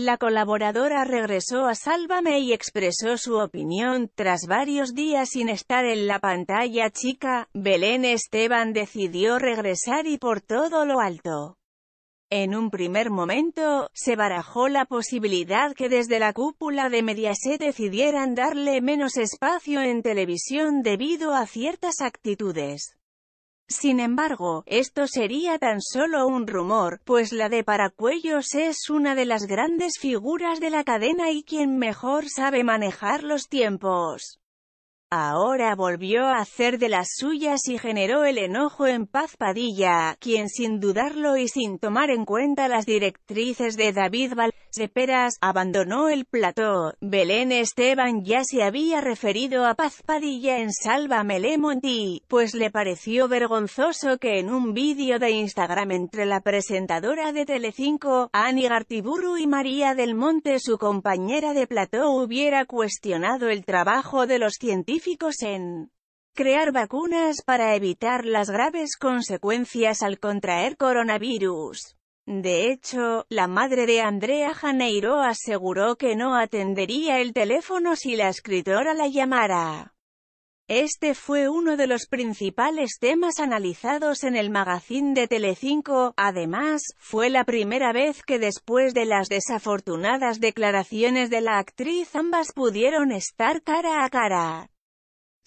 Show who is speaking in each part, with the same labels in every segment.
Speaker 1: La colaboradora regresó a Sálvame y expresó su opinión, tras varios días sin estar en la pantalla chica, Belén Esteban decidió regresar y por todo lo alto. En un primer momento, se barajó la posibilidad que desde la cúpula de Mediaset decidieran darle menos espacio en televisión debido a ciertas actitudes. Sin embargo, esto sería tan solo un rumor, pues la de Paracuellos es una de las grandes figuras de la cadena y quien mejor sabe manejar los tiempos. Ahora volvió a hacer de las suyas y generó el enojo en Paz Padilla, quien sin dudarlo y sin tomar en cuenta las directrices de David de Peras, abandonó el plató. Belén Esteban ya se había referido a Paz Padilla en Sálvame Monti, pues le pareció vergonzoso que en un vídeo de Instagram entre la presentadora de Telecinco, Annie Gartiburu y María del Monte su compañera de plató hubiera cuestionado el trabajo de los científicos en crear vacunas para evitar las graves consecuencias al contraer coronavirus. De hecho, la madre de Andrea Janeiro aseguró que no atendería el teléfono si la escritora la llamara. Este fue uno de los principales temas analizados en el magazine de Telecinco, además, fue la primera vez que después de las desafortunadas declaraciones de la actriz ambas pudieron estar cara a cara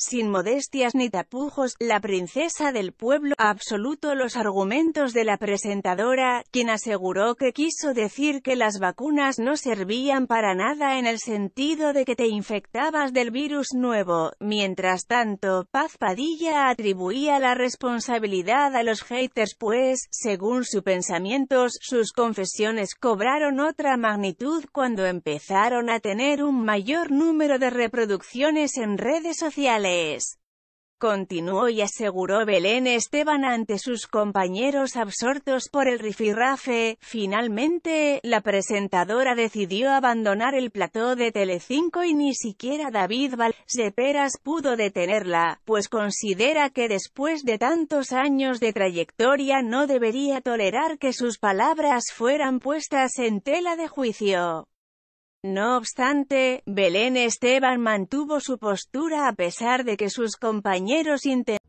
Speaker 1: sin modestias ni tapujos, la princesa del pueblo, absoluto los argumentos de la presentadora, quien aseguró que quiso decir que las vacunas no servían para nada en el sentido de que te infectabas del virus nuevo. Mientras tanto, Paz Padilla atribuía la responsabilidad a los haters pues, según sus pensamientos, sus confesiones cobraron otra magnitud cuando empezaron a tener un mayor número de reproducciones en redes sociales. Continuó y aseguró Belén Esteban ante sus compañeros absortos por el rifirrafe. Finalmente, la presentadora decidió abandonar el plató de Telecinco y ni siquiera David Peras pudo detenerla, pues considera que después de tantos años de trayectoria no debería tolerar que sus palabras fueran puestas en tela de juicio. No obstante, Belén Esteban mantuvo su postura a pesar de que sus compañeros intentaron